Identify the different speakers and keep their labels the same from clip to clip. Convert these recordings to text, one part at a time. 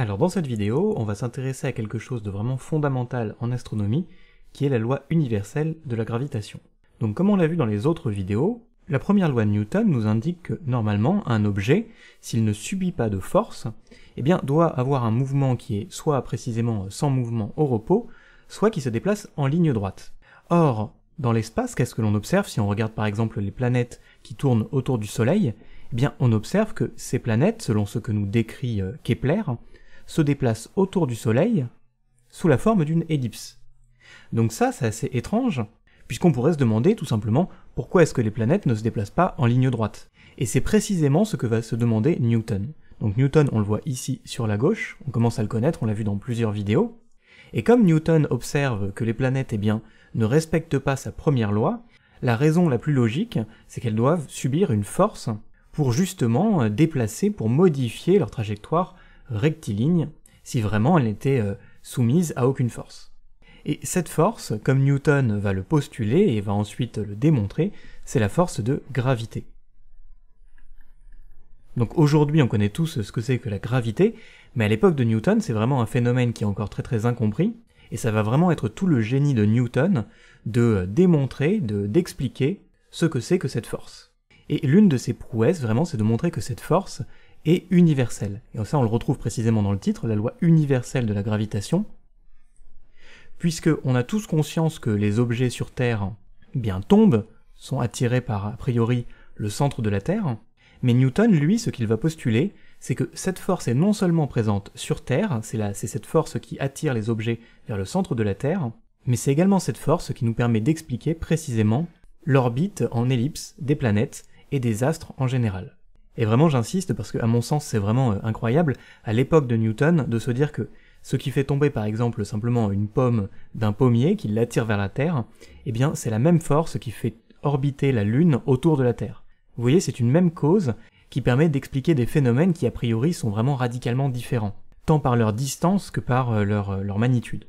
Speaker 1: Alors dans cette vidéo, on va s'intéresser à quelque chose de vraiment fondamental en astronomie, qui est la loi universelle de la gravitation. Donc comme on l'a vu dans les autres vidéos, la première loi de Newton nous indique que normalement un objet, s'il ne subit pas de force, eh bien doit avoir un mouvement qui est soit précisément sans mouvement au repos, soit qui se déplace en ligne droite. Or, dans l'espace, qu'est-ce que l'on observe si on regarde par exemple les planètes qui tournent autour du Soleil Eh bien on observe que ces planètes, selon ce que nous décrit euh, Kepler, se déplace autour du Soleil sous la forme d'une ellipse. Donc ça, c'est assez étrange, puisqu'on pourrait se demander tout simplement pourquoi est-ce que les planètes ne se déplacent pas en ligne droite. Et c'est précisément ce que va se demander Newton. Donc Newton, on le voit ici sur la gauche, on commence à le connaître, on l'a vu dans plusieurs vidéos. Et comme Newton observe que les planètes, eh bien, ne respectent pas sa première loi, la raison la plus logique, c'est qu'elles doivent subir une force pour justement euh, déplacer, pour modifier leur trajectoire rectiligne si vraiment elle n'était euh, soumise à aucune force. Et cette force, comme Newton va le postuler et va ensuite le démontrer, c'est la force de gravité. Donc aujourd'hui on connaît tous ce que c'est que la gravité, mais à l'époque de Newton c'est vraiment un phénomène qui est encore très très incompris, et ça va vraiment être tout le génie de Newton de euh, démontrer, d'expliquer ce que c'est que cette force. Et l'une de ses prouesses vraiment c'est de montrer que cette force, et universelle. Et ça, on le retrouve précisément dans le titre, la loi universelle de la gravitation, puisque on a tous conscience que les objets sur Terre bien tombent, sont attirés par a priori le centre de la Terre, mais Newton, lui, ce qu'il va postuler, c'est que cette force est non seulement présente sur Terre, c'est cette force qui attire les objets vers le centre de la Terre, mais c'est également cette force qui nous permet d'expliquer précisément l'orbite en ellipse des planètes et des astres en général. Et vraiment, j'insiste parce que, à mon sens, c'est vraiment euh, incroyable, à l'époque de Newton, de se dire que ce qui fait tomber, par exemple, simplement une pomme d'un pommier qui l'attire vers la Terre, eh bien, c'est la même force qui fait orbiter la Lune autour de la Terre. Vous voyez, c'est une même cause qui permet d'expliquer des phénomènes qui, a priori, sont vraiment radicalement différents, tant par leur distance que par euh, leur, euh, leur magnitude.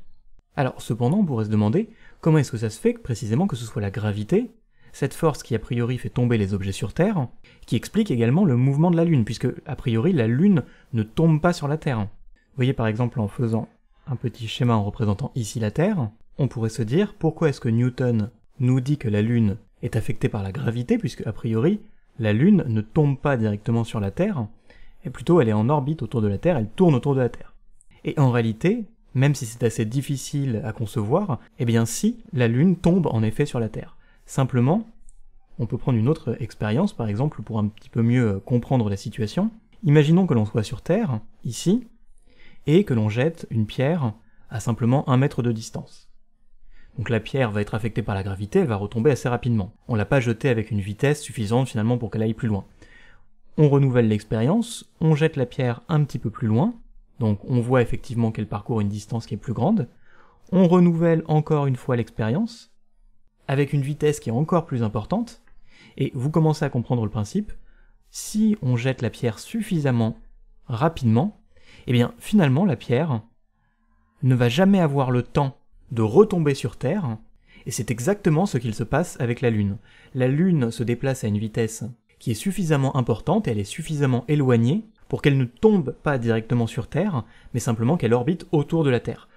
Speaker 1: Alors, cependant, on pourrait se demander comment est-ce que ça se fait que, précisément que ce soit la gravité cette force qui a priori fait tomber les objets sur Terre, qui explique également le mouvement de la Lune, puisque a priori la Lune ne tombe pas sur la Terre. Vous voyez par exemple en faisant un petit schéma en représentant ici la Terre, on pourrait se dire pourquoi est-ce que Newton nous dit que la Lune est affectée par la gravité, puisque a priori la Lune ne tombe pas directement sur la Terre, et plutôt elle est en orbite autour de la Terre, elle tourne autour de la Terre. Et en réalité, même si c'est assez difficile à concevoir, eh bien si, la Lune tombe en effet sur la Terre. Simplement, on peut prendre une autre expérience, par exemple, pour un petit peu mieux euh, comprendre la situation. Imaginons que l'on soit sur Terre, ici, et que l'on jette une pierre à simplement un mètre de distance. Donc la pierre va être affectée par la gravité, elle va retomber assez rapidement. On l'a pas jetée avec une vitesse suffisante finalement pour qu'elle aille plus loin. On renouvelle l'expérience, on jette la pierre un petit peu plus loin, donc on voit effectivement qu'elle parcourt une distance qui est plus grande. On renouvelle encore une fois l'expérience, avec une vitesse qui est encore plus importante, et vous commencez à comprendre le principe, si on jette la pierre suffisamment rapidement, eh bien finalement la pierre ne va jamais avoir le temps de retomber sur Terre, et c'est exactement ce qu'il se passe avec la Lune. La Lune se déplace à une vitesse qui est suffisamment importante, elle est suffisamment éloignée pour qu'elle ne tombe pas directement sur Terre, mais simplement qu'elle orbite autour de la Terre.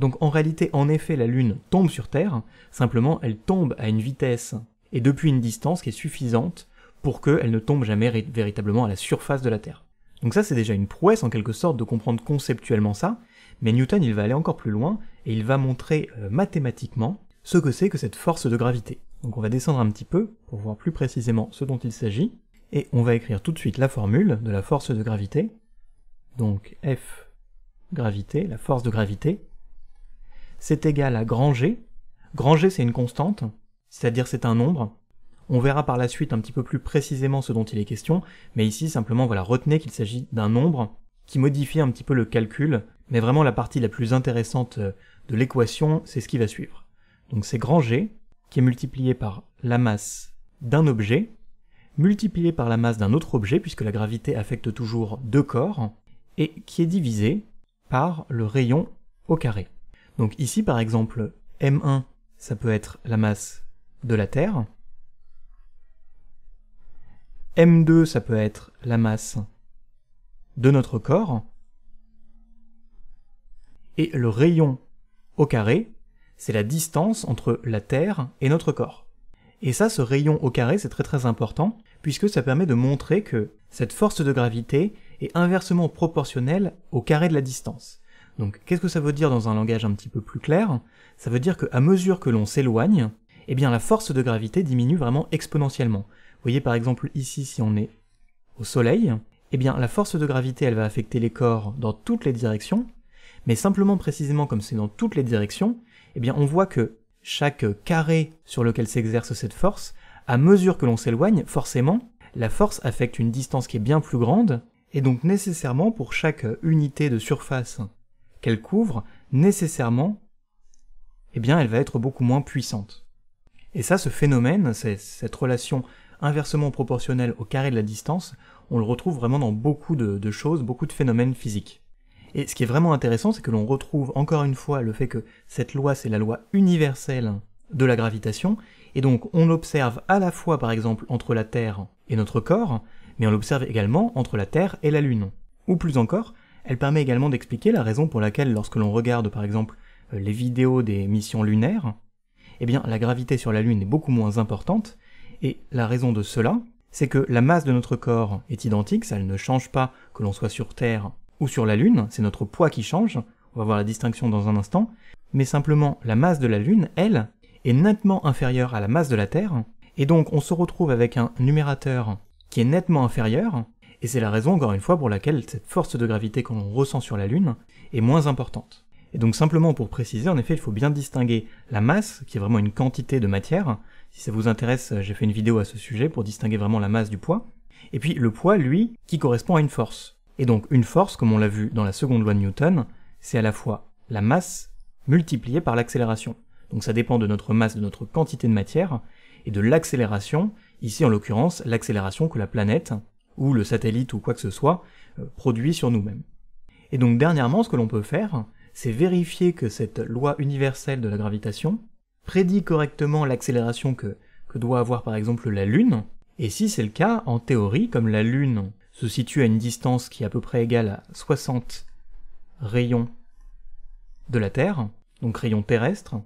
Speaker 1: Donc en réalité, en effet, la Lune tombe sur Terre, simplement elle tombe à une vitesse et depuis une distance qui est suffisante pour qu'elle ne tombe jamais véritablement à la surface de la Terre. Donc ça c'est déjà une prouesse en quelque sorte de comprendre conceptuellement ça, mais Newton il va aller encore plus loin et il va montrer euh, mathématiquement ce que c'est que cette force de gravité. Donc on va descendre un petit peu pour voir plus précisément ce dont il s'agit, et on va écrire tout de suite la formule de la force de gravité. Donc F gravité, la force de gravité, c'est égal à grand G. Grand G, c'est une constante, c'est-à-dire c'est un nombre. On verra par la suite un petit peu plus précisément ce dont il est question, mais ici, simplement, voilà, retenez qu'il s'agit d'un nombre qui modifie un petit peu le calcul, mais vraiment la partie la plus intéressante euh, de l'équation, c'est ce qui va suivre. Donc c'est grand G, qui est multiplié par la masse d'un objet, multiplié par la masse d'un autre objet, puisque la gravité affecte toujours deux corps, et qui est divisé par le rayon au carré. Donc ici, par exemple, M1, ça peut être la masse de la Terre. M2, ça peut être la masse de notre corps. Et le rayon au carré, c'est la distance entre la Terre et notre corps. Et ça, ce rayon au carré, c'est très très important, puisque ça permet de montrer que cette force de gravité est inversement proportionnelle au carré de la distance. Donc qu'est-ce que ça veut dire dans un langage un petit peu plus clair Ça veut dire qu'à mesure que l'on s'éloigne, eh bien la force de gravité diminue vraiment exponentiellement. Vous voyez par exemple ici si on est au Soleil, eh bien la force de gravité elle va affecter les corps dans toutes les directions, mais simplement précisément comme c'est dans toutes les directions, eh bien on voit que chaque carré sur lequel s'exerce cette force, à mesure que l'on s'éloigne, forcément, la force affecte une distance qui est bien plus grande, et donc nécessairement pour chaque unité de surface qu'elle couvre, nécessairement, eh bien, elle va être beaucoup moins puissante. Et ça, ce phénomène, cette relation inversement proportionnelle au carré de la distance, on le retrouve vraiment dans beaucoup de, de choses, beaucoup de phénomènes physiques. Et ce qui est vraiment intéressant, c'est que l'on retrouve encore une fois le fait que cette loi, c'est la loi universelle de la gravitation, et donc on l'observe à la fois par exemple entre la Terre et notre corps, mais on l'observe également entre la Terre et la Lune. Ou plus encore, elle permet également d'expliquer la raison pour laquelle lorsque l'on regarde par exemple euh, les vidéos des missions lunaires, eh bien la gravité sur la Lune est beaucoup moins importante, et la raison de cela, c'est que la masse de notre corps est identique, ça ne change pas que l'on soit sur Terre ou sur la Lune, c'est notre poids qui change, on va voir la distinction dans un instant, mais simplement la masse de la Lune, elle, est nettement inférieure à la masse de la Terre, et donc on se retrouve avec un numérateur qui est nettement inférieur, et c'est la raison, encore une fois, pour laquelle cette force de gravité qu'on ressent sur la Lune est moins importante. Et donc simplement pour préciser, en effet, il faut bien distinguer la masse, qui est vraiment une quantité de matière. Si ça vous intéresse, j'ai fait une vidéo à ce sujet pour distinguer vraiment la masse du poids. Et puis le poids, lui, qui correspond à une force. Et donc une force, comme on l'a vu dans la seconde loi de Newton, c'est à la fois la masse multipliée par l'accélération. Donc ça dépend de notre masse, de notre quantité de matière, et de l'accélération, ici en l'occurrence l'accélération que la planète, ou le satellite ou quoi que ce soit, euh, produit sur nous-mêmes. Et donc dernièrement, ce que l'on peut faire, c'est vérifier que cette loi universelle de la gravitation prédit correctement l'accélération que, doit avoir par exemple la Lune, et si c'est le cas, en théorie, comme la Lune se situe à une distance qui est à peu près égale à 60 rayons de la Terre, donc rayons terrestres,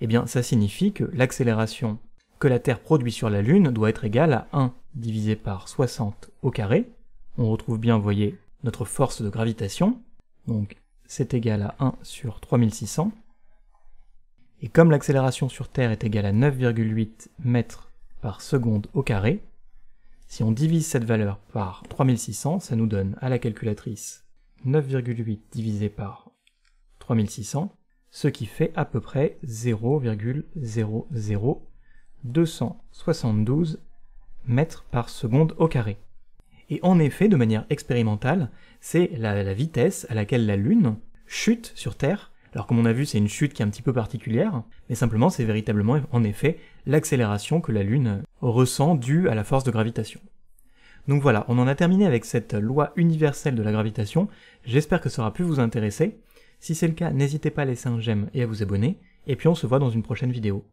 Speaker 1: eh bien ça signifie que l'accélération que la Terre produit sur la Lune doit être égale à 1 divisé par 60 au carré. On retrouve bien, vous voyez, notre force de gravitation. Donc c'est égal à 1 sur 3600. Et comme l'accélération sur Terre est égale à 9,8 mètres par seconde au carré, si on divise cette valeur par 3600, ça nous donne à la calculatrice 9,8 divisé par 3600, ce qui fait à peu près 0,00 272 mètres par seconde au carré. Et en effet, de manière expérimentale, c'est la, vitesse à laquelle la Lune chute sur Terre. Alors comme on a vu, c'est une chute qui est un petit peu particulière, mais simplement c'est véritablement en effet l'accélération que la Lune ressent due à la force de gravitation. Donc voilà, on en a terminé avec cette loi universelle de la gravitation. J'espère que ça aura pu vous intéresser. Si c'est le cas, n'hésitez pas à laisser un j'aime et à vous abonner, et puis on se voit dans une prochaine vidéo.